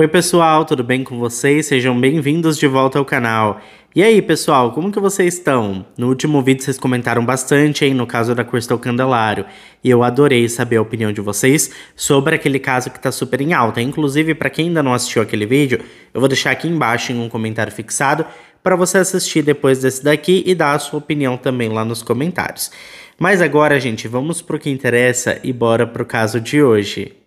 Oi pessoal, tudo bem com vocês? Sejam bem-vindos de volta ao canal. E aí pessoal, como que vocês estão? No último vídeo vocês comentaram bastante, hein, no caso da Crystal Candelário. E eu adorei saber a opinião de vocês sobre aquele caso que tá super em alta. Inclusive, para quem ainda não assistiu aquele vídeo, eu vou deixar aqui embaixo em um comentário fixado para você assistir depois desse daqui e dar a sua opinião também lá nos comentários. Mas agora, gente, vamos pro que interessa e bora pro caso de hoje.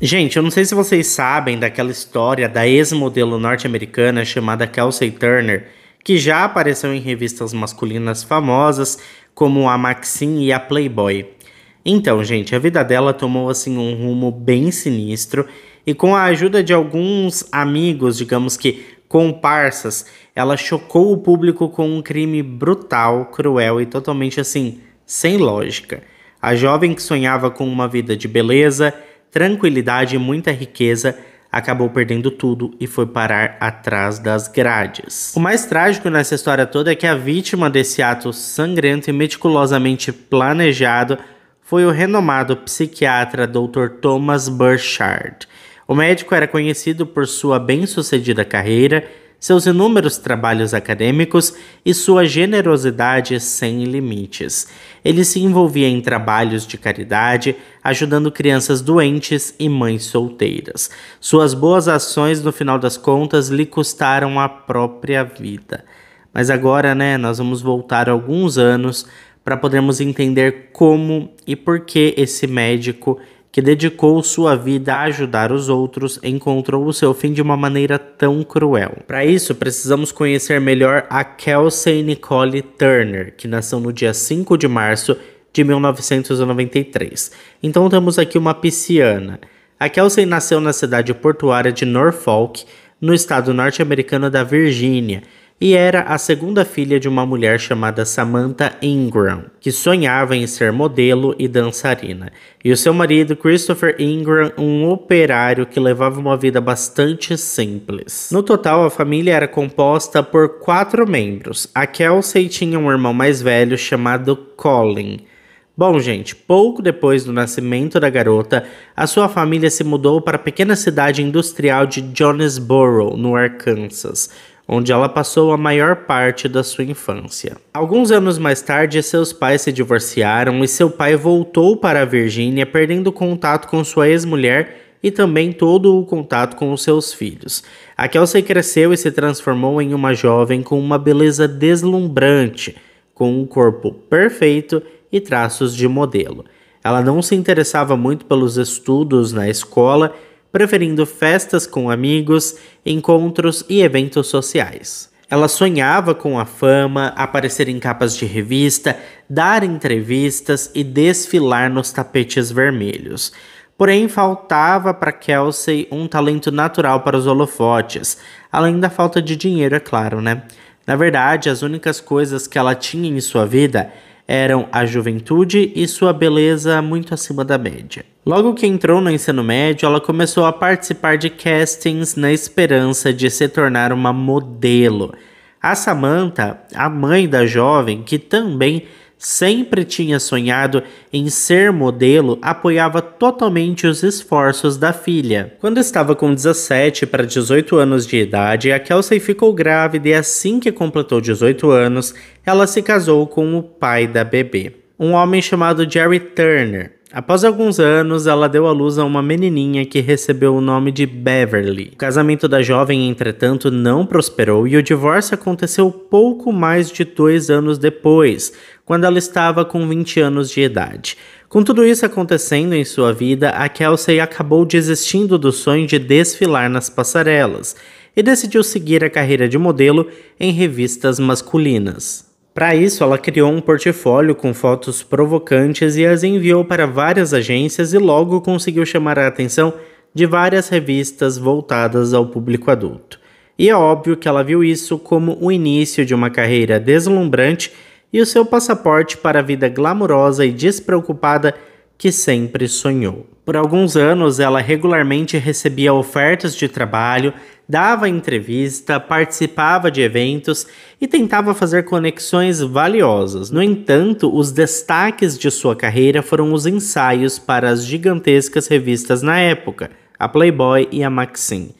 Gente, eu não sei se vocês sabem daquela história da ex-modelo norte-americana chamada Kelsey Turner, que já apareceu em revistas masculinas famosas como a Maxine e a Playboy. Então, gente, a vida dela tomou assim um rumo bem sinistro e com a ajuda de alguns amigos, digamos que comparsas, ela chocou o público com um crime brutal, cruel e totalmente assim sem lógica. A jovem que sonhava com uma vida de beleza, tranquilidade e muita riqueza, acabou perdendo tudo e foi parar atrás das grades. O mais trágico nessa história toda é que a vítima desse ato sangrento e meticulosamente planejado foi o renomado psiquiatra Dr. Thomas Burchard. O médico era conhecido por sua bem-sucedida carreira seus inúmeros trabalhos acadêmicos e sua generosidade sem limites. Ele se envolvia em trabalhos de caridade, ajudando crianças doentes e mães solteiras. Suas boas ações, no final das contas, lhe custaram a própria vida. Mas agora, né, nós vamos voltar alguns anos para podermos entender como e por que esse médico que dedicou sua vida a ajudar os outros, encontrou o seu fim de uma maneira tão cruel. Para isso, precisamos conhecer melhor a Kelsey Nicole Turner, que nasceu no dia 5 de março de 1993. Então temos aqui uma pisciana. A Kelsey nasceu na cidade portuária de Norfolk, no estado norte-americano da Virgínia, e era a segunda filha de uma mulher chamada Samantha Ingram, que sonhava em ser modelo e dançarina, e o seu marido Christopher Ingram, um operário que levava uma vida bastante simples. No total, a família era composta por quatro membros. A Kelsey tinha um irmão mais velho chamado Colin. Bom, gente, pouco depois do nascimento da garota, a sua família se mudou para a pequena cidade industrial de Jonesboro, no Arkansas, onde ela passou a maior parte da sua infância. Alguns anos mais tarde, seus pais se divorciaram e seu pai voltou para a Virgínia, perdendo contato com sua ex-mulher e também todo o contato com os seus filhos. A Kelsey cresceu e se transformou em uma jovem com uma beleza deslumbrante, com um corpo perfeito e traços de modelo. Ela não se interessava muito pelos estudos na escola preferindo festas com amigos, encontros e eventos sociais. Ela sonhava com a fama, aparecer em capas de revista, dar entrevistas e desfilar nos tapetes vermelhos. Porém, faltava para Kelsey um talento natural para os holofotes, além da falta de dinheiro, é claro, né? Na verdade, as únicas coisas que ela tinha em sua vida eram a juventude e sua beleza muito acima da média. Logo que entrou no ensino médio, ela começou a participar de castings na esperança de se tornar uma modelo. A Samantha, a mãe da jovem, que também sempre tinha sonhado em ser modelo, apoiava totalmente os esforços da filha. Quando estava com 17 para 18 anos de idade, a Kelsey ficou grávida e assim que completou 18 anos, ela se casou com o pai da bebê, um homem chamado Jerry Turner. Após alguns anos, ela deu à luz a uma menininha que recebeu o nome de Beverly. O casamento da jovem, entretanto, não prosperou e o divórcio aconteceu pouco mais de dois anos depois, quando ela estava com 20 anos de idade. Com tudo isso acontecendo em sua vida, a Kelsey acabou desistindo do sonho de desfilar nas passarelas e decidiu seguir a carreira de modelo em revistas masculinas. Para isso, ela criou um portfólio com fotos provocantes e as enviou para várias agências e logo conseguiu chamar a atenção de várias revistas voltadas ao público adulto. E é óbvio que ela viu isso como o início de uma carreira deslumbrante e o seu passaporte para a vida glamourosa e despreocupada que sempre sonhou. Por alguns anos, ela regularmente recebia ofertas de trabalho, dava entrevista, participava de eventos e tentava fazer conexões valiosas. No entanto, os destaques de sua carreira foram os ensaios para as gigantescas revistas na época, a Playboy e a Maxim.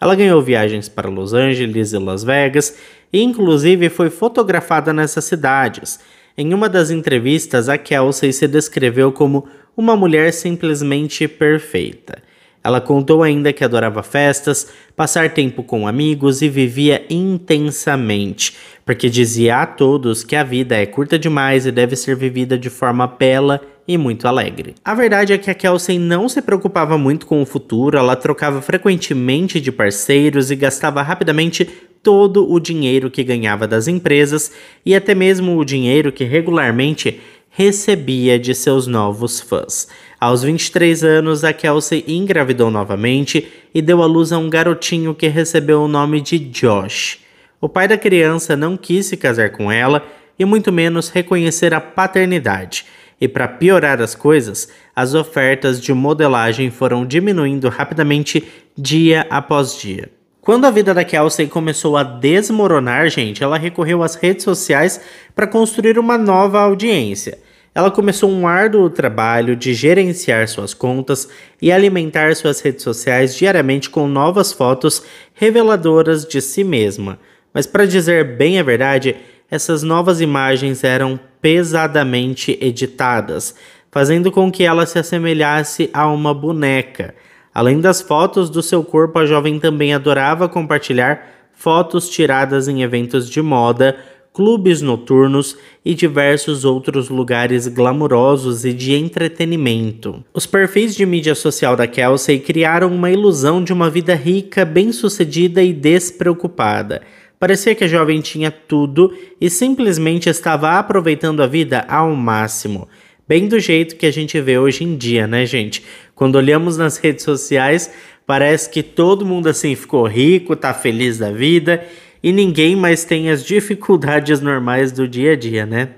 Ela ganhou viagens para Los Angeles e Las Vegas e, inclusive, foi fotografada nessas cidades. Em uma das entrevistas, a Kelsey se descreveu como uma mulher simplesmente perfeita. Ela contou ainda que adorava festas, passar tempo com amigos e vivia intensamente, porque dizia a todos que a vida é curta demais e deve ser vivida de forma bela e muito alegre. A verdade é que a Kelsey não se preocupava muito com o futuro, ela trocava frequentemente de parceiros e gastava rapidamente todo o dinheiro que ganhava das empresas e até mesmo o dinheiro que regularmente recebia de seus novos fãs. Aos 23 anos, a Kelsey engravidou novamente e deu à luz a um garotinho que recebeu o nome de Josh. O pai da criança não quis se casar com ela e muito menos reconhecer a paternidade. E para piorar as coisas, as ofertas de modelagem foram diminuindo rapidamente dia após dia. Quando a vida da Kelsey começou a desmoronar, gente, ela recorreu às redes sociais para construir uma nova audiência ela começou um árduo trabalho de gerenciar suas contas e alimentar suas redes sociais diariamente com novas fotos reveladoras de si mesma. Mas, para dizer bem a verdade, essas novas imagens eram pesadamente editadas, fazendo com que ela se assemelhasse a uma boneca. Além das fotos do seu corpo, a jovem também adorava compartilhar fotos tiradas em eventos de moda clubes noturnos e diversos outros lugares glamourosos e de entretenimento. Os perfis de mídia social da Kelsey criaram uma ilusão de uma vida rica, bem-sucedida e despreocupada. Parecia que a jovem tinha tudo e simplesmente estava aproveitando a vida ao máximo. Bem do jeito que a gente vê hoje em dia, né, gente? Quando olhamos nas redes sociais, parece que todo mundo assim ficou rico, tá feliz da vida e ninguém mais tem as dificuldades normais do dia a dia, né?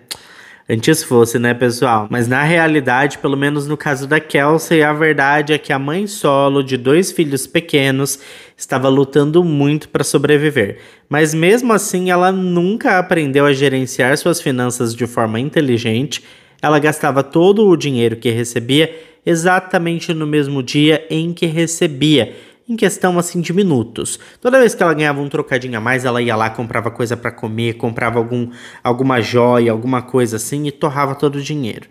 Antes fosse, né, pessoal? Mas na realidade, pelo menos no caso da Kelsey, a verdade é que a mãe solo de dois filhos pequenos estava lutando muito para sobreviver. Mas mesmo assim, ela nunca aprendeu a gerenciar suas finanças de forma inteligente. Ela gastava todo o dinheiro que recebia exatamente no mesmo dia em que recebia em questão assim de minutos. Toda vez que ela ganhava um trocadinho a mais, ela ia lá, comprava coisa para comer, comprava algum, alguma joia, alguma coisa assim e torrava todo o dinheiro.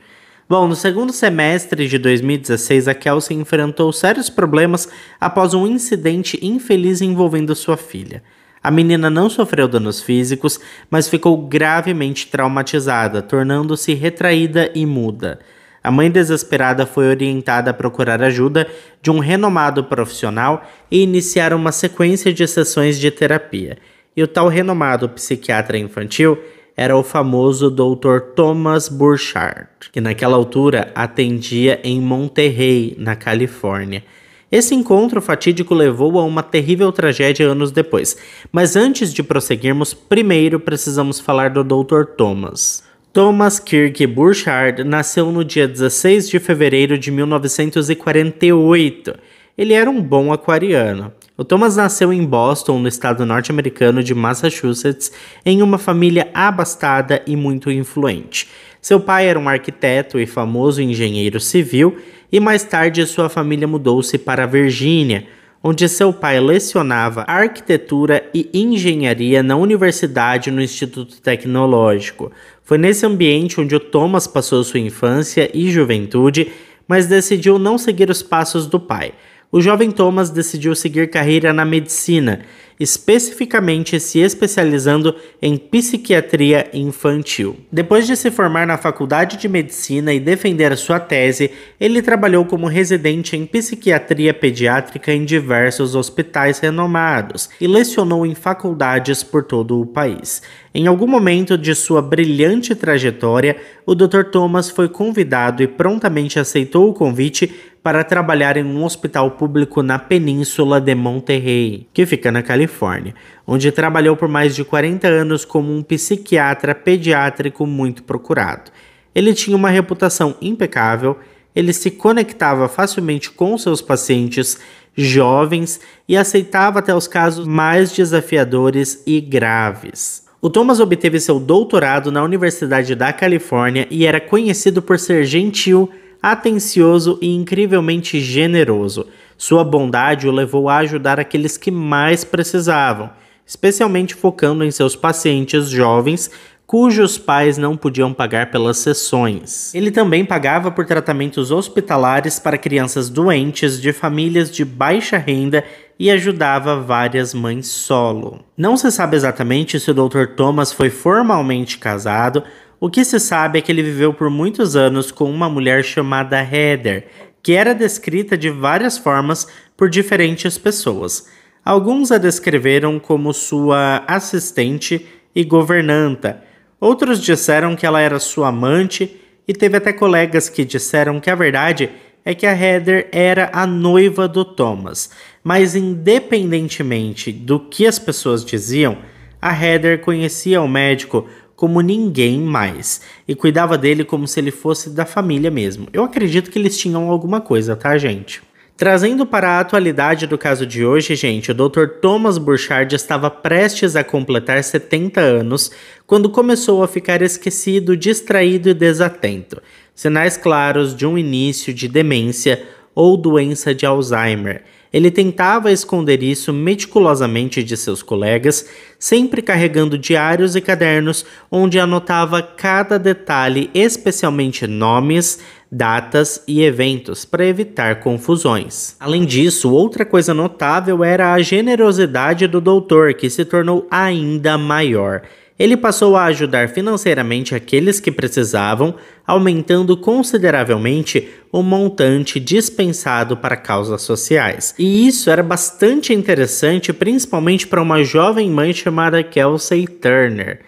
Bom, no segundo semestre de 2016, a Kelsey enfrentou sérios problemas após um incidente infeliz envolvendo sua filha. A menina não sofreu danos físicos, mas ficou gravemente traumatizada, tornando-se retraída e muda. A mãe desesperada foi orientada a procurar ajuda de um renomado profissional e iniciar uma sequência de sessões de terapia. E o tal renomado psiquiatra infantil era o famoso Dr. Thomas Burchard, que naquela altura atendia em Monterrey, na Califórnia. Esse encontro fatídico levou a uma terrível tragédia anos depois. Mas antes de prosseguirmos, primeiro precisamos falar do Dr. Thomas. Thomas Kirk Burchard nasceu no dia 16 de fevereiro de 1948. Ele era um bom aquariano. O Thomas nasceu em Boston, no estado norte-americano de Massachusetts, em uma família abastada e muito influente. Seu pai era um arquiteto e famoso engenheiro civil, e mais tarde sua família mudou-se para a Virgínia, onde seu pai lecionava arquitetura e engenharia na universidade no Instituto Tecnológico. Foi nesse ambiente onde o Thomas passou sua infância e juventude, mas decidiu não seguir os passos do pai. O jovem Thomas decidiu seguir carreira na medicina especificamente se especializando em psiquiatria infantil. Depois de se formar na faculdade de medicina e defender sua tese, ele trabalhou como residente em psiquiatria pediátrica em diversos hospitais renomados e lecionou em faculdades por todo o país. Em algum momento de sua brilhante trajetória, o Dr. Thomas foi convidado e prontamente aceitou o convite para trabalhar em um hospital público na península de Monterrey, que fica na Califórnia. Califórnia, onde trabalhou por mais de 40 anos como um psiquiatra pediátrico muito procurado. Ele tinha uma reputação impecável, ele se conectava facilmente com seus pacientes jovens e aceitava até os casos mais desafiadores e graves. O Thomas obteve seu doutorado na Universidade da Califórnia e era conhecido por ser gentil, atencioso e incrivelmente generoso. Sua bondade o levou a ajudar aqueles que mais precisavam, especialmente focando em seus pacientes jovens cujos pais não podiam pagar pelas sessões. Ele também pagava por tratamentos hospitalares para crianças doentes de famílias de baixa renda e ajudava várias mães solo. Não se sabe exatamente se o Dr. Thomas foi formalmente casado. O que se sabe é que ele viveu por muitos anos com uma mulher chamada Heather, que era descrita de várias formas por diferentes pessoas. Alguns a descreveram como sua assistente e governanta, outros disseram que ela era sua amante, e teve até colegas que disseram que a verdade é que a Heather era a noiva do Thomas. Mas, independentemente do que as pessoas diziam, a Heather conhecia o médico como ninguém mais e cuidava dele como se ele fosse da família mesmo. Eu acredito que eles tinham alguma coisa, tá, gente? Trazendo para a atualidade do caso de hoje, gente, o Dr. Thomas Burchard estava prestes a completar 70 anos quando começou a ficar esquecido, distraído e desatento. Sinais claros de um início de demência ou doença de Alzheimer ele tentava esconder isso meticulosamente de seus colegas, sempre carregando diários e cadernos onde anotava cada detalhe, especialmente nomes, datas e eventos, para evitar confusões. Além disso, outra coisa notável era a generosidade do doutor, que se tornou ainda maior ele passou a ajudar financeiramente aqueles que precisavam, aumentando consideravelmente o montante dispensado para causas sociais. E isso era bastante interessante, principalmente para uma jovem mãe chamada Kelsey Turner.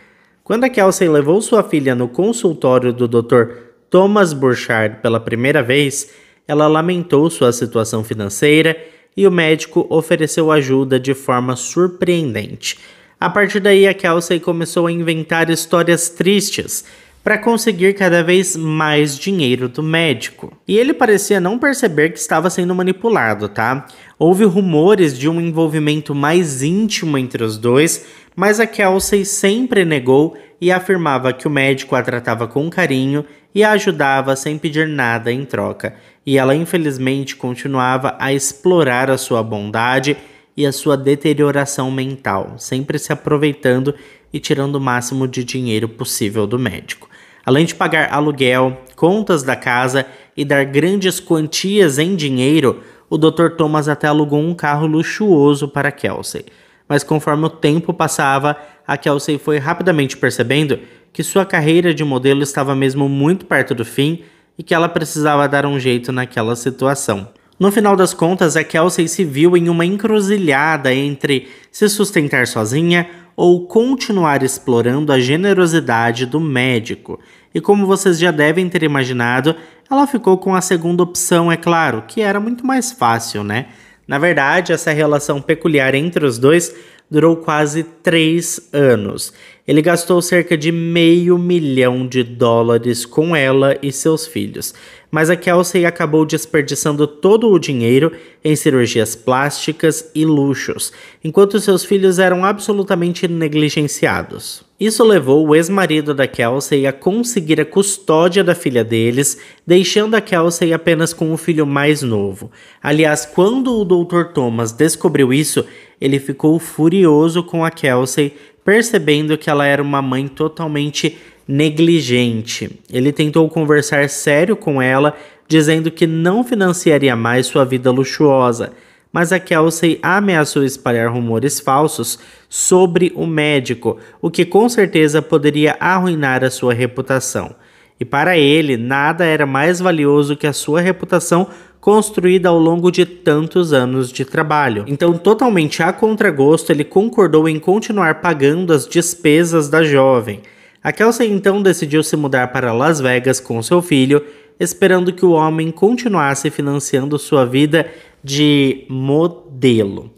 Quando a Kelsey levou sua filha no consultório do Dr. Thomas Burchard pela primeira vez, ela lamentou sua situação financeira e o médico ofereceu ajuda de forma surpreendente. A partir daí, a Kelsey começou a inventar histórias tristes para conseguir cada vez mais dinheiro do médico. E ele parecia não perceber que estava sendo manipulado, tá? Houve rumores de um envolvimento mais íntimo entre os dois, mas a Kelsey sempre negou e afirmava que o médico a tratava com carinho e a ajudava sem pedir nada em troca. E ela infelizmente continuava a explorar a sua bondade e a sua deterioração mental, sempre se aproveitando e tirando o máximo de dinheiro possível do médico. Além de pagar aluguel, contas da casa e dar grandes quantias em dinheiro, o Dr. Thomas até alugou um carro luxuoso para Kelsey. Mas conforme o tempo passava, a Kelsey foi rapidamente percebendo que sua carreira de modelo estava mesmo muito perto do fim e que ela precisava dar um jeito naquela situação. No final das contas, é a Kelsey se viu em uma encruzilhada entre se sustentar sozinha ou continuar explorando a generosidade do médico. E como vocês já devem ter imaginado, ela ficou com a segunda opção, é claro, que era muito mais fácil, né? Na verdade, essa relação peculiar entre os dois durou quase três anos. Ele gastou cerca de meio milhão de dólares com ela e seus filhos, mas a Kelsey acabou desperdiçando todo o dinheiro em cirurgias plásticas e luxos, enquanto seus filhos eram absolutamente negligenciados. Isso levou o ex-marido da Kelsey a conseguir a custódia da filha deles, deixando a Kelsey apenas com o filho mais novo. Aliás, quando o Dr. Thomas descobriu isso, ele ficou furioso com a Kelsey percebendo que ela era uma mãe totalmente negligente. Ele tentou conversar sério com ela, dizendo que não financiaria mais sua vida luxuosa, mas a Kelsey ameaçou espalhar rumores falsos sobre o médico, o que com certeza poderia arruinar a sua reputação. E para ele, nada era mais valioso que a sua reputação construída ao longo de tantos anos de trabalho. Então, totalmente a contragosto, ele concordou em continuar pagando as despesas da jovem. A Kelsey então decidiu se mudar para Las Vegas com seu filho, esperando que o homem continuasse financiando sua vida de modelo.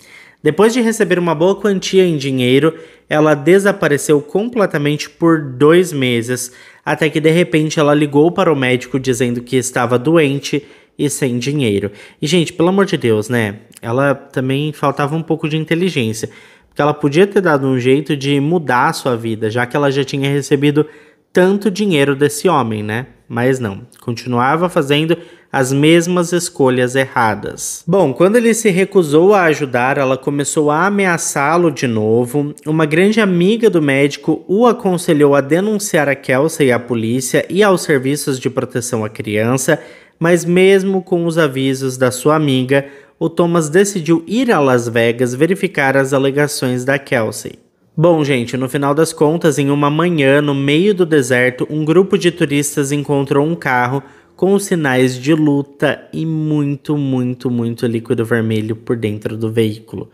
Depois de receber uma boa quantia em dinheiro, ela desapareceu completamente por dois meses, até que de repente ela ligou para o médico dizendo que estava doente e sem dinheiro. E, gente, pelo amor de Deus, né? Ela também faltava um pouco de inteligência. Porque ela podia ter dado um jeito de mudar a sua vida, já que ela já tinha recebido tanto dinheiro desse homem, né? mas não, continuava fazendo as mesmas escolhas erradas. Bom, quando ele se recusou a ajudar, ela começou a ameaçá-lo de novo. Uma grande amiga do médico o aconselhou a denunciar a Kelsey à polícia e aos serviços de proteção à criança, mas mesmo com os avisos da sua amiga, o Thomas decidiu ir a Las Vegas verificar as alegações da Kelsey. Bom, gente, no final das contas, em uma manhã, no meio do deserto, um grupo de turistas encontrou um carro com sinais de luta e muito, muito, muito líquido vermelho por dentro do veículo.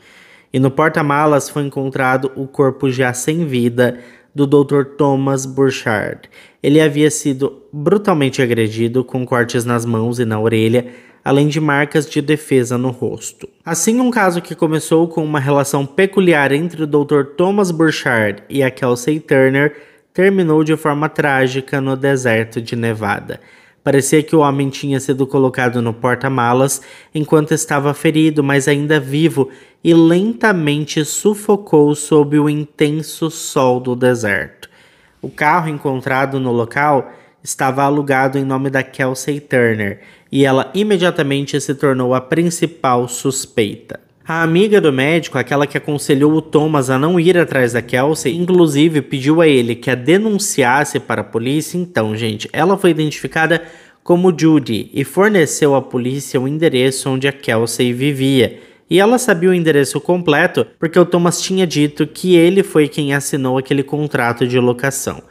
E no porta-malas foi encontrado o corpo já sem vida do Dr. Thomas Burchard. Ele havia sido brutalmente agredido, com cortes nas mãos e na orelha, além de marcas de defesa no rosto. Assim, um caso que começou com uma relação peculiar entre o Dr. Thomas Burchard e a Kelsey Turner terminou de forma trágica no deserto de Nevada. Parecia que o homem tinha sido colocado no porta-malas enquanto estava ferido, mas ainda vivo, e lentamente sufocou sob o intenso sol do deserto. O carro encontrado no local estava alugado em nome da Kelsey Turner e ela imediatamente se tornou a principal suspeita. A amiga do médico, aquela que aconselhou o Thomas a não ir atrás da Kelsey, inclusive pediu a ele que a denunciasse para a polícia. Então, gente, ela foi identificada como Judy e forneceu à polícia o endereço onde a Kelsey vivia. E ela sabia o endereço completo porque o Thomas tinha dito que ele foi quem assinou aquele contrato de locação.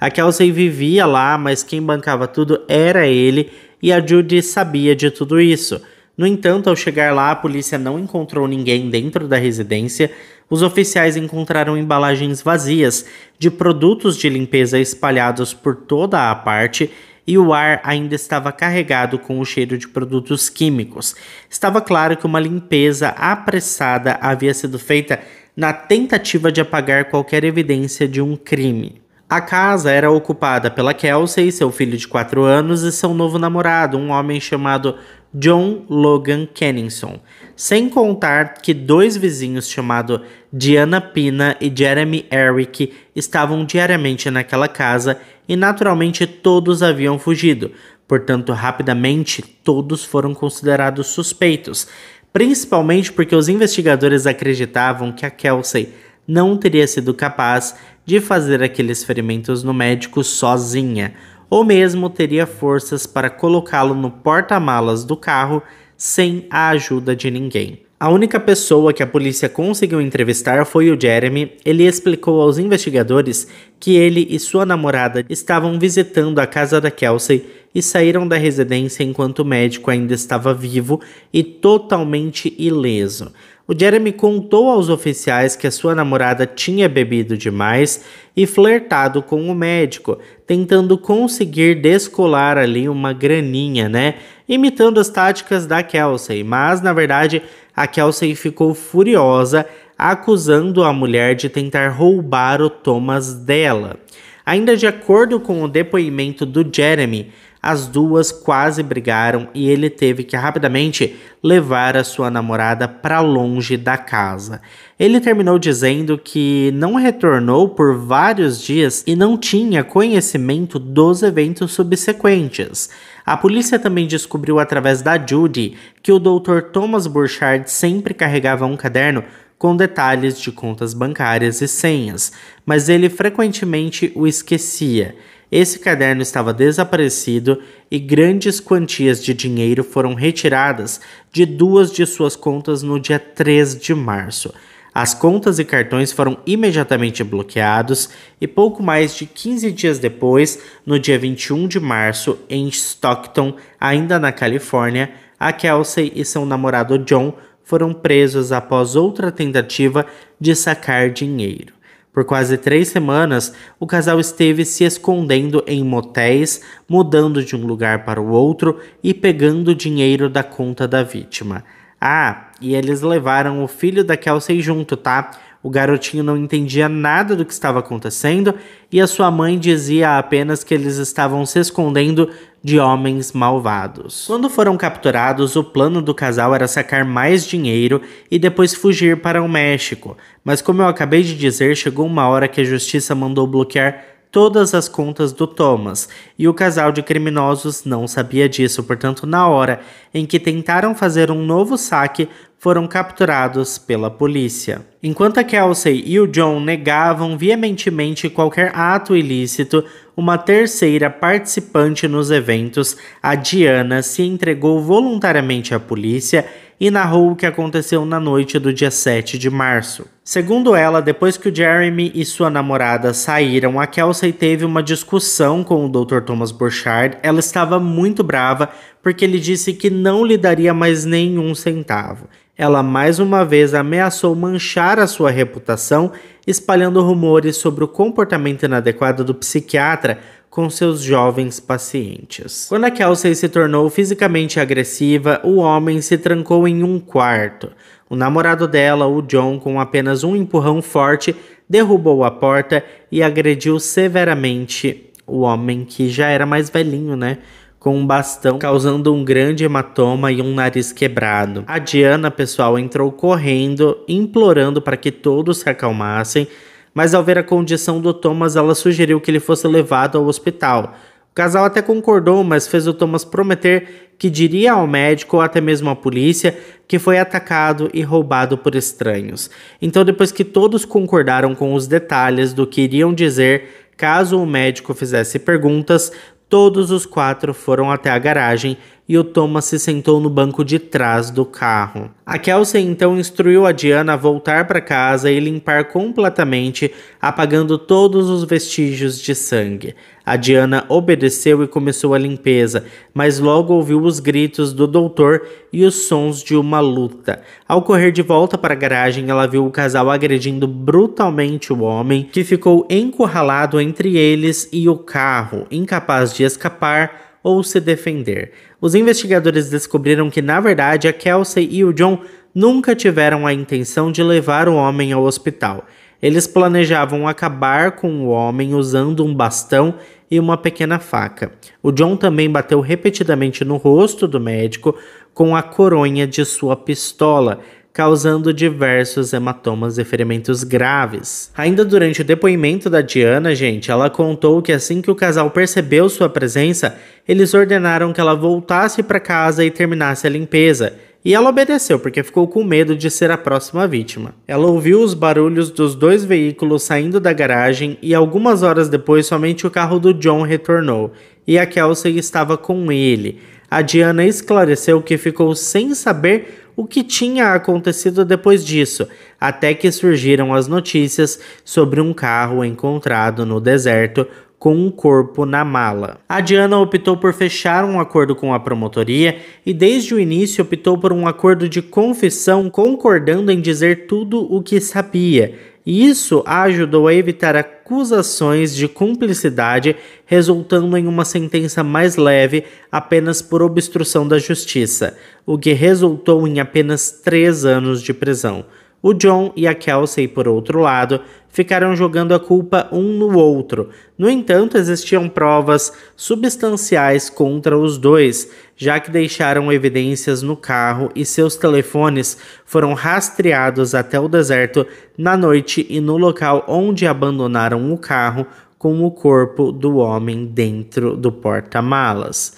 A Kelsey vivia lá, mas quem bancava tudo era ele e a Judy sabia de tudo isso. No entanto, ao chegar lá, a polícia não encontrou ninguém dentro da residência. Os oficiais encontraram embalagens vazias de produtos de limpeza espalhados por toda a parte e o ar ainda estava carregado com o cheiro de produtos químicos. Estava claro que uma limpeza apressada havia sido feita na tentativa de apagar qualquer evidência de um crime. A casa era ocupada pela Kelsey, seu filho de 4 anos, e seu novo namorado, um homem chamado John Logan Kenningson, sem contar que dois vizinhos chamados Diana Pina e Jeremy Eric estavam diariamente naquela casa e naturalmente todos haviam fugido. Portanto, rapidamente todos foram considerados suspeitos, principalmente porque os investigadores acreditavam que a Kelsey não teria sido capaz de fazer aqueles ferimentos no médico sozinha ou mesmo teria forças para colocá-lo no porta-malas do carro sem a ajuda de ninguém. A única pessoa que a polícia conseguiu entrevistar foi o Jeremy. Ele explicou aos investigadores que ele e sua namorada estavam visitando a casa da Kelsey e saíram da residência enquanto o médico ainda estava vivo e totalmente ileso. O Jeremy contou aos oficiais que a sua namorada tinha bebido demais e flertado com o médico, tentando conseguir descolar ali uma graninha, né? Imitando as táticas da Kelsey, mas na verdade a Kelsey ficou furiosa, acusando a mulher de tentar roubar o Thomas dela. Ainda de acordo com o depoimento do Jeremy, as duas quase brigaram e ele teve que rapidamente levar a sua namorada para longe da casa. Ele terminou dizendo que não retornou por vários dias e não tinha conhecimento dos eventos subsequentes. A polícia também descobriu através da Judy que o Dr. Thomas Burchard sempre carregava um caderno com detalhes de contas bancárias e senhas, mas ele frequentemente o esquecia. Esse caderno estava desaparecido e grandes quantias de dinheiro foram retiradas de duas de suas contas no dia 3 de março. As contas e cartões foram imediatamente bloqueados e pouco mais de 15 dias depois, no dia 21 de março, em Stockton, ainda na Califórnia, a Kelsey e seu namorado John foram presos após outra tentativa de sacar dinheiro. Por quase três semanas, o casal esteve se escondendo em motéis, mudando de um lugar para o outro e pegando dinheiro da conta da vítima. Ah, e eles levaram o filho da Kelsey junto, tá? O garotinho não entendia nada do que estava acontecendo e a sua mãe dizia apenas que eles estavam se escondendo de homens malvados. Quando foram capturados, o plano do casal era sacar mais dinheiro e depois fugir para o México, mas como eu acabei de dizer, chegou uma hora que a justiça mandou bloquear todas as contas do Thomas, e o casal de criminosos não sabia disso, portanto, na hora em que tentaram fazer um novo saque, foram capturados pela polícia. Enquanto a Kelsey e o John negavam veementemente qualquer ato ilícito, uma terceira participante nos eventos, a Diana, se entregou voluntariamente à polícia e narrou o que aconteceu na noite do dia 7 de março. Segundo ela, depois que o Jeremy e sua namorada saíram, a Kelsey teve uma discussão com o Dr. Thomas Burchard. Ela estava muito brava porque ele disse que não lhe daria mais nenhum centavo ela mais uma vez ameaçou manchar a sua reputação, espalhando rumores sobre o comportamento inadequado do psiquiatra com seus jovens pacientes. Quando a Kelsey se tornou fisicamente agressiva, o homem se trancou em um quarto. O namorado dela, o John, com apenas um empurrão forte, derrubou a porta e agrediu severamente o homem que já era mais velhinho, né? com um bastão, causando um grande hematoma e um nariz quebrado. A Diana, pessoal, entrou correndo, implorando para que todos se acalmassem, mas ao ver a condição do Thomas, ela sugeriu que ele fosse levado ao hospital. O casal até concordou, mas fez o Thomas prometer que diria ao médico ou até mesmo à polícia que foi atacado e roubado por estranhos. Então, depois que todos concordaram com os detalhes do que iriam dizer, caso o médico fizesse perguntas, Todos os quatro foram até a garagem e o Thomas se sentou no banco de trás do carro. A Kelsey então instruiu a Diana a voltar para casa e limpar completamente, apagando todos os vestígios de sangue. A Diana obedeceu e começou a limpeza, mas logo ouviu os gritos do doutor e os sons de uma luta. Ao correr de volta para a garagem, ela viu o casal agredindo brutalmente o homem, que ficou encurralado entre eles e o carro, incapaz de escapar ou se defender. Os investigadores descobriram que, na verdade, a Kelsey e o John nunca tiveram a intenção de levar o homem ao hospital. Eles planejavam acabar com o homem usando um bastão e uma pequena faca. O John também bateu repetidamente no rosto do médico com a coronha de sua pistola, causando diversos hematomas e ferimentos graves. Ainda durante o depoimento da Diana, gente, ela contou que assim que o casal percebeu sua presença, eles ordenaram que ela voltasse para casa e terminasse a limpeza e ela obedeceu porque ficou com medo de ser a próxima vítima. Ela ouviu os barulhos dos dois veículos saindo da garagem e algumas horas depois somente o carro do John retornou e a Kelsey estava com ele. A Diana esclareceu que ficou sem saber o que tinha acontecido depois disso, até que surgiram as notícias sobre um carro encontrado no deserto com um corpo na mala. A Diana optou por fechar um acordo com a promotoria e desde o início optou por um acordo de confissão, concordando em dizer tudo o que sabia. E isso a ajudou a evitar acusações de cumplicidade, resultando em uma sentença mais leve apenas por obstrução da justiça, o que resultou em apenas três anos de prisão. O John e a Kelsey, por outro lado, ficaram jogando a culpa um no outro. No entanto, existiam provas substanciais contra os dois, já que deixaram evidências no carro e seus telefones foram rastreados até o deserto na noite e no local onde abandonaram o carro com o corpo do homem dentro do porta-malas.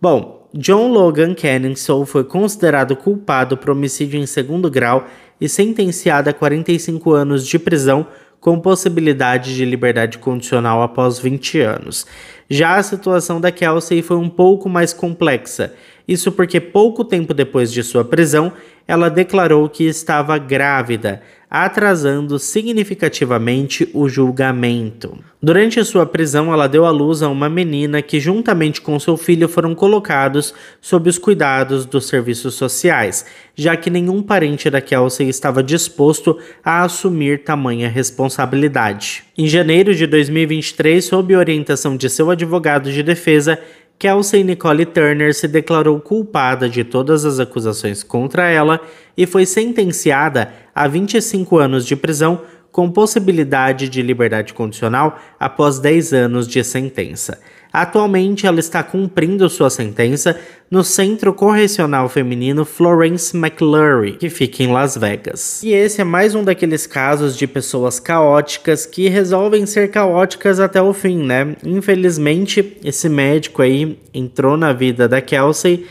Bom, John Logan Kenningson foi considerado culpado por homicídio em segundo grau e sentenciado a 45 anos de prisão com possibilidade de liberdade condicional após 20 anos. Já a situação da Kelsey foi um pouco mais complexa, isso porque pouco tempo depois de sua prisão, ela declarou que estava grávida, atrasando significativamente o julgamento. Durante sua prisão, ela deu à luz a uma menina que, juntamente com seu filho, foram colocados sob os cuidados dos serviços sociais, já que nenhum parente da Kelsey estava disposto a assumir tamanha responsabilidade. Em janeiro de 2023, sob orientação de seu advogado de defesa, Kelsey Nicole Turner se declarou culpada de todas as acusações contra ela e foi sentenciada a 25 anos de prisão com possibilidade de liberdade condicional após 10 anos de sentença. Atualmente, ela está cumprindo sua sentença no Centro Correcional Feminino Florence McLurry, que fica em Las Vegas. E esse é mais um daqueles casos de pessoas caóticas que resolvem ser caóticas até o fim, né? Infelizmente, esse médico aí entrou na vida da Kelsey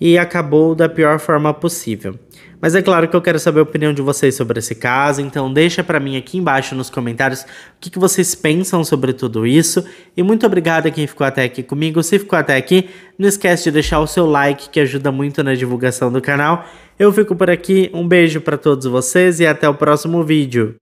e acabou da pior forma possível. Mas é claro que eu quero saber a opinião de vocês sobre esse caso, então deixa para mim aqui embaixo nos comentários o que, que, vocês pensam sobre tudo isso. E muito obrigado a quem ficou até aqui comigo. Se ficou até aqui, não esquece de deixar o seu like que ajuda muito na divulgação do canal. Eu fico por aqui, um beijo para todos vocês e até o próximo vídeo.